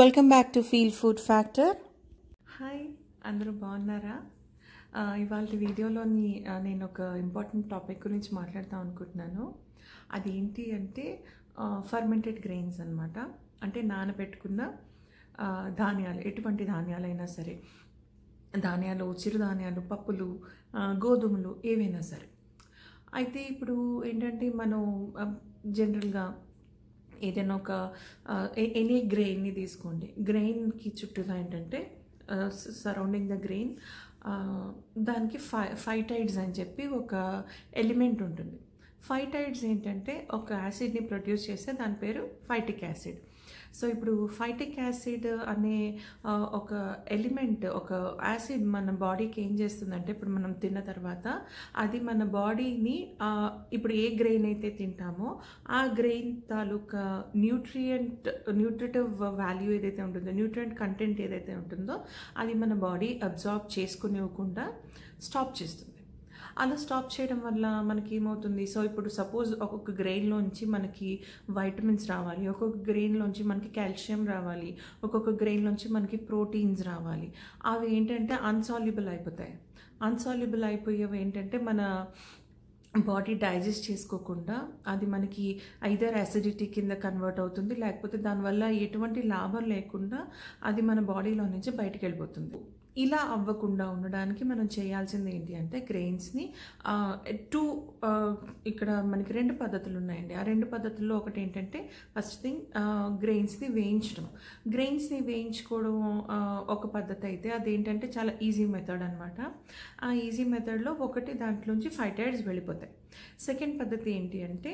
welcome back to feel food factor hi అందరూ బాగున్నారా ఇవాళ వీడియోలోని నేను ఒక ఇంపార్టెంట్ టాపిక్ గురించి మాట్లాడదాం అనుకుంటున్నాను అది ఏంటి అంటే ఫర్మెంటెడ్ గ్రెయిన్స్ అనమాట అంటే నానబెట్టుకున్న ధాన్యాలు ఎటువంటి ధాన్యాలైనా సరే ధాన్యాలు చిరుధాన్యాలు పప్పులు గోధుమలు ఏవైనా సరే అయితే ఇప్పుడు ఏంటంటే మనం జనరల్గా ఏదైనా ఒక ఎనీ గ్రెయిన్ని తీసుకోండి గ్రెయిన్కి చుట్టూలా ఏంటంటే సరౌండింగ్ ద గ్రెయిన్ దానికి ఫై ఫైటైడ్స్ అని చెప్పి ఒక ఎలిమెంట్ ఉంటుంది ఫైటైడ్స్ ఏంటంటే ఒక యాసిడ్ని ప్రొడ్యూస్ చేస్తే దాని పేరు ఫైటిక్ యాసిడ్ సో ఇప్పుడు ఫైటిక్ యాసిడ్ అనే ఒక ఎలిమెంట్ ఒక యాసిడ్ మన బాడీకి ఏం చేస్తుందంటే ఇప్పుడు మనం తిన్న తర్వాత అది మన బాడీని ఇప్పుడు ఏ గ్రెయిన్ అయితే తింటామో ఆ గ్రెయిన్ తాలూకా న్యూట్రియంట్ న్యూట్రిటివ్ వాల్యూ ఏదైతే ఉంటుందో న్యూట్రియంట్ కంటెంట్ ఏదైతే ఉంటుందో అది మన బాడీ అబ్జార్బ్ చేసుకునివ్వకుండా స్టాప్ చేస్తుంది అలా స్టాప్ చేయడం వల్ల మనకి ఏమవుతుంది సో ఇప్పుడు సపోజ్ ఒక్కొక్క గ్రెయిన్లోంచి మనకి వైటమిన్స్ రావాలి ఒక్కొక్క గ్రెయిన్లోంచి మనకి కాల్షియం రావాలి ఒక్కొక్క గ్రెయిన్లోంచి మనకి ప్రోటీన్స్ రావాలి అవి ఏంటంటే అన్సాల్యుబుల్ అయిపోతాయి అన్సాల్యుబుల్ అయిపోయేవి ఏంటంటే మన బాడీ డైజెస్ట్ చేసుకోకుండా అది మనకి ఐదర్ యాసిడిటీ కింద కన్వర్ట్ అవుతుంది లేకపోతే దానివల్ల ఎటువంటి లాభం లేకుండా అది మన బాడీలో నుంచి బయటకు వెళ్ళిపోతుంది ఇలా అవ్వకుండా ఉండడానికి మనం చేయాల్సింది ఏంటి అంటే గ్రెయిన్స్ని టూ ఇక్కడ మనకి రెండు పద్ధతులు ఉన్నాయండి ఆ రెండు పద్ధతుల్లో ఒకటి ఏంటంటే ఫస్ట్ థింగ్ గ్రెయిన్స్ని వేయించడం గ్రెయిన్స్ని వేయించుకోవడం ఒక పద్ధతి అయితే అదేంటంటే చాలా ఈజీ మెథడ్ అనమాట ఆ ఈజీ మెథడ్లో ఒకటి దాంట్లోంచి ఫైవ్ టైర్స్ వెళ్ళిపోతాయి సెకండ్ పద్ధతి ఏంటి అంటే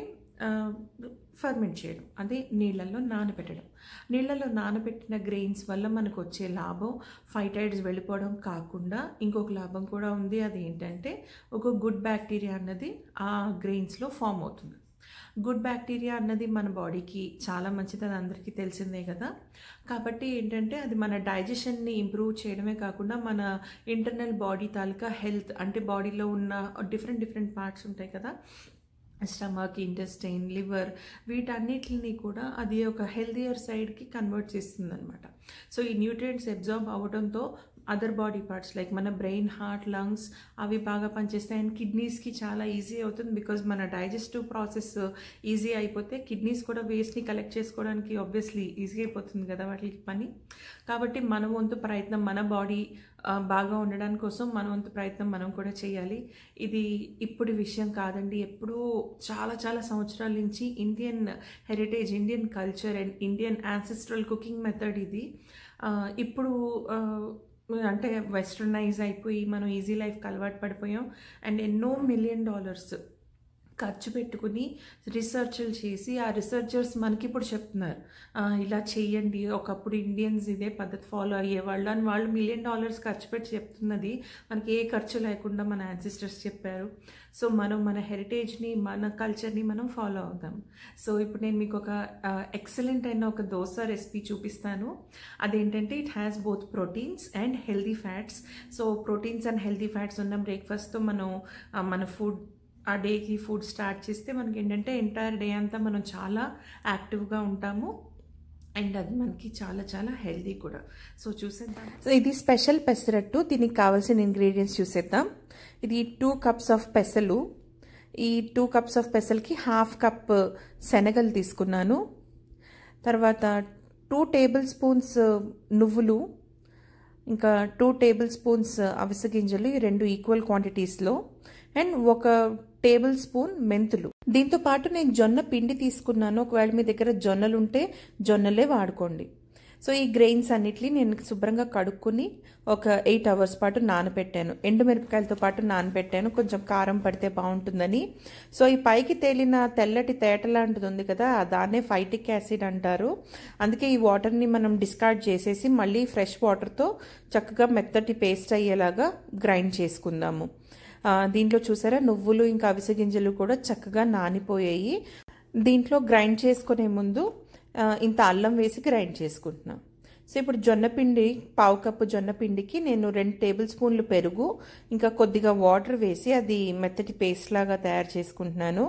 ఫర్మెంట్ చేయడం అంటే నీళ్ళల్లో నానబెట్టడం నీళ్ళల్లో నానబెట్టిన గ్రెయిన్స్ వల్ల మనకు వచ్చే లాభం ఫైటైడ్స్ వెళ్ళిపోవడం కాకుండా ఇంకొక లాభం కూడా ఉంది అది ఏంటంటే ఒక గుడ్ బ్యాక్టీరియా అన్నది ఆ గ్రెయిన్స్లో ఫామ్ అవుతుంది గుడ్ బ్యాక్టీరియా అన్నది మన బాడీకి చాలా మంచిది అది అందరికీ తెలిసిందే కదా కాబట్టి ఏంటంటే అది మన డైజెషన్ని ఇంప్రూవ్ చేయడమే కాకుండా మన ఇంటర్నల్ బాడీ తాలూకా హెల్త్ అంటే బాడీలో ఉన్న డిఫరెంట్ డిఫరెంట్ పార్ట్స్ ఉంటాయి కదా స్టమక్ ఇంటెస్టైన్ లివర్ వీటన్నిటిని కూడా అది ఒక హెల్దియర్ సైడ్కి కన్వర్ట్ చేస్తుంది అనమాట సో ఈ న్యూట్రియంట్స్ అబ్జార్బ్ అవ్వడంతో అదర్ బాడీ పార్ట్స్ లైక్ మన బ్రెయిన్ హార్ట్ లంగ్స్ అవి బాగా పనిచేస్తాయి అండ్ కిడ్నీస్కి చాలా ఈజీ అవుతుంది బికాజ్ మన డైజెస్టివ్ ప్రాసెస్ ఈజీ అయిపోతే కిడ్నీస్ కూడా వేస్ట్ని కలెక్ట్ చేసుకోవడానికి ఆబ్వియస్లీ ఈజీ అయిపోతుంది కదా వాటికి పని కాబట్టి మన వంతు ప్రయత్నం మన బాడీ uh, బాగా ఉండడానికి కోసం మన వంతు ప్రయత్నం మనం కూడా చేయాలి ఇది ఇప్పుడు విషయం కాదండి ఎప్పుడూ చాలా చాలా సంవత్సరాల నుంచి Indian heritage Indian culture and Indian ancestral cooking method ఇది uh, ఇప్పుడు uh, అంటే వెస్టర్నైజ్ అయిపోయి మనం ఈజీ లైఫ్కి అలవాటు పడిపోయాం అండ్ ఎన్నో మిలియన్ డాలర్స్ ఖర్చు పెట్టుకుని రీసెర్చ్లు చేసి ఆ రీసెర్చర్స్ మనకి ఇప్పుడు చెప్తున్నారు ఇలా చేయండి ఒకప్పుడు ఇండియన్స్ ఇదే పద్ధతి ఫాలో అయ్యేవాళ్ళు అని వాళ్ళు మిలియన్ డాలర్స్ ఖర్చు పెట్టి చెప్తున్నది మనకి ఏ ఖర్చు లేకుండా మన యాన్సిస్టర్స్ చెప్పారు సో మనం మన హెరిటేజ్ని మన కల్చర్ని మనం ఫాలో అవుతాం సో ఇప్పుడు నేను మీకు ఒక ఎక్సలెంట్ అయిన ఒక దోశ రెసిపీ చూపిస్తాను అదేంటంటే it has both proteins and healthy fats so proteins and healthy fats ఉన్న బ్రేక్ఫాస్ట్తో మనం మన ఫుడ్ ఆ డేకి ఫుడ్ స్టార్ట్ చేస్తే మనకి ఏంటంటే ఎంటైర్ డే అంతా మనం చాలా యాక్టివ్గా ఉంటాము అండ్ అది మనకి చాలా చాలా హెల్దీ కూడా సో చూసేద్దాం సో ఇది స్పెషల్ పెసరట్టు దీనికి కావాల్సిన ఇంగ్రీడియంట్స్ చూసేద్దాం ఇది టూ కప్స్ ఆఫ్ పెసలు ఈ టూ కప్స్ ఆఫ్ పెసలకి హాఫ్ కప్ శనగలు తీసుకున్నాను తర్వాత టూ టేబుల్ స్పూన్స్ నువ్వులు ఇంకా టూ టేబుల్ స్పూన్స్ అవిసె గింజలు ఈ రెండు ఈక్వల్ క్వాంటిటీస్లో అండ్ ఒక టేబుల్ స్పూన్ మెంతులు దీంతో పాటు నేను జొన్న పిండి తీసుకున్నాను ఒకవేళ మీ దగ్గర జొన్నలు ఉంటే జొన్నలే వాడుకోండి సో ఈ గ్రెయిన్స్ అన్నిటినీ నేను శుభ్రంగా కడుక్కుని ఒక ఎయిట్ అవర్స్ పాటు నానబెట్టాను ఎండుమిరపకాయలతో పాటు నానబెట్టాను కొంచెం కారం పడితే బాగుంటుందని సో ఈ పైకి తేలిన తెల్లటి తేట లాంటిది ఉంది కదా దాన్నే ఫైటిక్ యాసిడ్ అంటారు అందుకే ఈ వాటర్ని మనం డిస్కార్డ్ చేసేసి మళ్ళీ ఫ్రెష్ వాటర్తో చక్కగా మెత్తటి పేస్ట్ అయ్యేలాగా గ్రైండ్ చేసుకుందాము దీంట్లో చూసారా నువ్వులు ఇంకా అవిసె గింజలు కూడా చక్కగా నానిపోయాయి దీంట్లో గ్రైండ్ చేసుకునే ముందు ఇంత అల్లం వేసి గ్రైండ్ చేసుకుంటున్నాం సో ఇప్పుడు జొన్నపిండి పావు కప్పు జొన్నపిండికి నేను రెండు టేబుల్ స్పూన్లు పెరుగు ఇంకా కొద్దిగా వాటర్ వేసి అది మెత్తటి పేస్ట్ లాగా తయారు చేసుకుంటున్నాను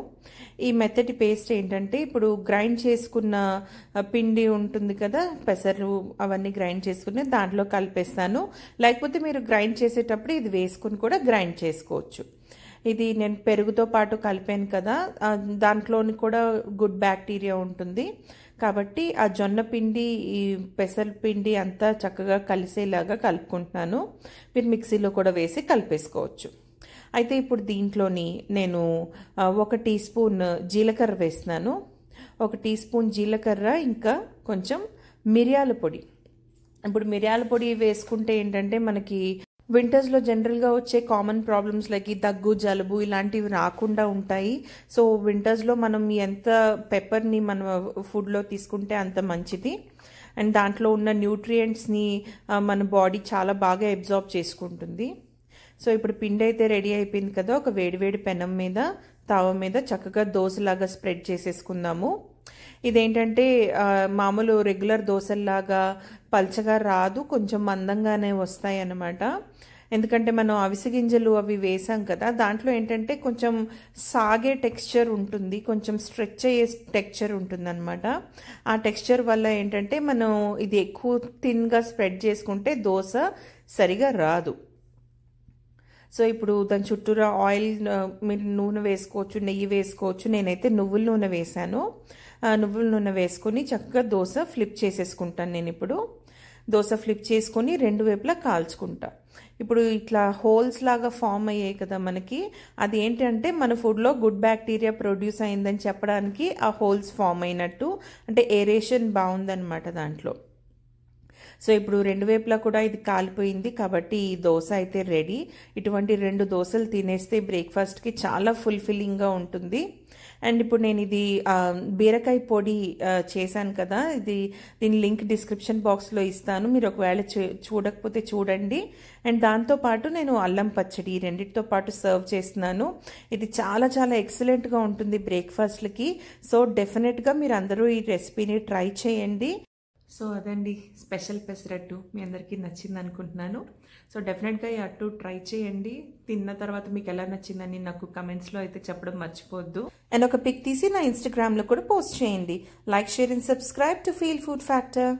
ఈ మెత్తటి పేస్ట్ ఏంటంటే ఇప్పుడు గ్రైండ్ చేసుకున్న పిండి ఉంటుంది కదా పెసరు అవన్నీ గ్రైండ్ చేసుకుని దాంట్లో కలిపేస్తాను లేకపోతే మీరు గ్రైండ్ చేసేటప్పుడు ఇది వేసుకుని కూడా గ్రైండ్ చేసుకోవచ్చు ఇది నేను పెరుగుతో పాటు కలిపాను కదా దాంట్లోని కూడా గుడ్ బ్యాక్టీరియా ఉంటుంది కాబట్టి ఆ జొన్న పిండి ఈ పెసర పిండి అంతా చక్కగా కలిసేలాగా కలుపుకుంటున్నాను మీరు మిక్సీలో కూడా వేసి కలిపేసుకోవచ్చు అయితే ఇప్పుడు దీంట్లోని నేను ఒక టీ స్పూన్ జీలకర్ర వేస్తున్నాను ఒక టీ స్పూన్ జీలకర్ర ఇంకా కొంచెం మిరియాల పొడి ఇప్పుడు మిరియాల పొడి వేసుకుంటే ఏంటంటే మనకి వింటర్స్లో జనరల్గా వచ్చే కామన్ ప్రాబ్లమ్స్ లైక్ ఈ దగ్గు జలుబు ఇలాంటివి రాకుండా ఉంటాయి సో వింటర్స్లో మనం ఎంత పెప్పర్ని మన ఫుడ్లో తీసుకుంటే అంత మంచిది అండ్ దాంట్లో ఉన్న న్యూట్రియంట్స్ని మన బాడీ చాలా బాగా అబ్జార్బ్ చేసుకుంటుంది సో ఇప్పుడు పిండి అయితే రెడీ అయిపోయింది కదా ఒక వేడివేడి పెనం మీద తావ మీద చక్కగా దోశలాగా స్ప్రెడ్ చేసేసుకుందాము ఇదేంటంటే మామూలు రెగ్యులర్ దోశల్లాగా పల్చగా రాదు కొంచెం మందంగానే వస్తాయి అన్నమాట ఎందుకంటే మనం అవిసె గింజలు అవి వేసాం కదా దాంట్లో ఏంటంటే కొంచెం సాగే టెక్స్చర్ ఉంటుంది కొంచెం స్ట్రెచ్ అయ్యే టెక్స్చర్ అనమాట ఆ టెక్స్చర్ వల్ల ఏంటంటే మనం ఇది ఎక్కువ థిన్గా స్ప్రెడ్ చేసుకుంటే దోశ సరిగా రాదు సో ఇప్పుడు దాని చుట్టూరా ఆయిల్ మీరు నూనె వేసుకోవచ్చు నెయ్యి వేసుకోవచ్చు నేనైతే నువ్వుల నూనె వేశాను నువ్వుల నూనె వేసుకొని చక్కగా దోశ ఫ్లిప్ చేసేసుకుంటాను నేను ఇప్పుడు దోశ ఫ్లిప్ చేసుకొని రెండు వైపులా కాల్చుకుంటా ఇప్పుడు ఇట్లా హోల్స్ లాగా ఫామ్ అయ్యాయి కదా మనకి అది ఏంటంటే మన ఫుడ్లో గుడ్ బ్యాక్టీరియా ప్రొడ్యూస్ అయిందని చెప్పడానికి ఆ హోల్స్ ఫామ్ అయినట్టు అంటే ఏరేషన్ బాగుందనమాట దాంట్లో సో ఇప్పుడు రెండు వైపులా కూడా ఇది కాలిపోయింది కాబట్టి ఈ దోశ అయితే రెడీ ఇటువంటి రెండు దోశలు తినేస్తే బ్రేక్ఫాస్ట్కి చాలా ఫుల్ఫిల్లింగ్గా ఉంటుంది అండ్ ఇప్పుడు నేను ఇది బీరకాయ పొడి చేశాను కదా ఇది దీని లింక్ డిస్క్రిప్షన్ బాక్స్లో ఇస్తాను మీరు ఒకవేళ చూడకపోతే చూడండి అండ్ దాంతోపాటు నేను అల్లం పచ్చడి రెండింటితో పాటు సర్వ్ చేస్తున్నాను ఇది చాలా చాలా ఎక్సలెంట్గా ఉంటుంది బ్రేక్ఫాస్ట్లకి సో డెఫినెట్గా మీరు అందరూ ఈ రెసిపీని ట్రై చేయండి సో అదండి స్పెషల్ పెసరట్టు మీ అందరికీ నచ్చింది అనుకుంటున్నాను సో డెఫినెట్గా ఈ అట్టు ట్రై చేయండి తిన్న తర్వాత మీకు ఎలా నచ్చిందని నాకు కమెంట్స్లో అయితే చెప్పడం మర్చిపోద్దు అండ్ ఒక పిక్ తీసి నా ఇన్స్టాగ్రామ్లో కూడా పోస్ట్ చేయండి like share and subscribe to feel food factor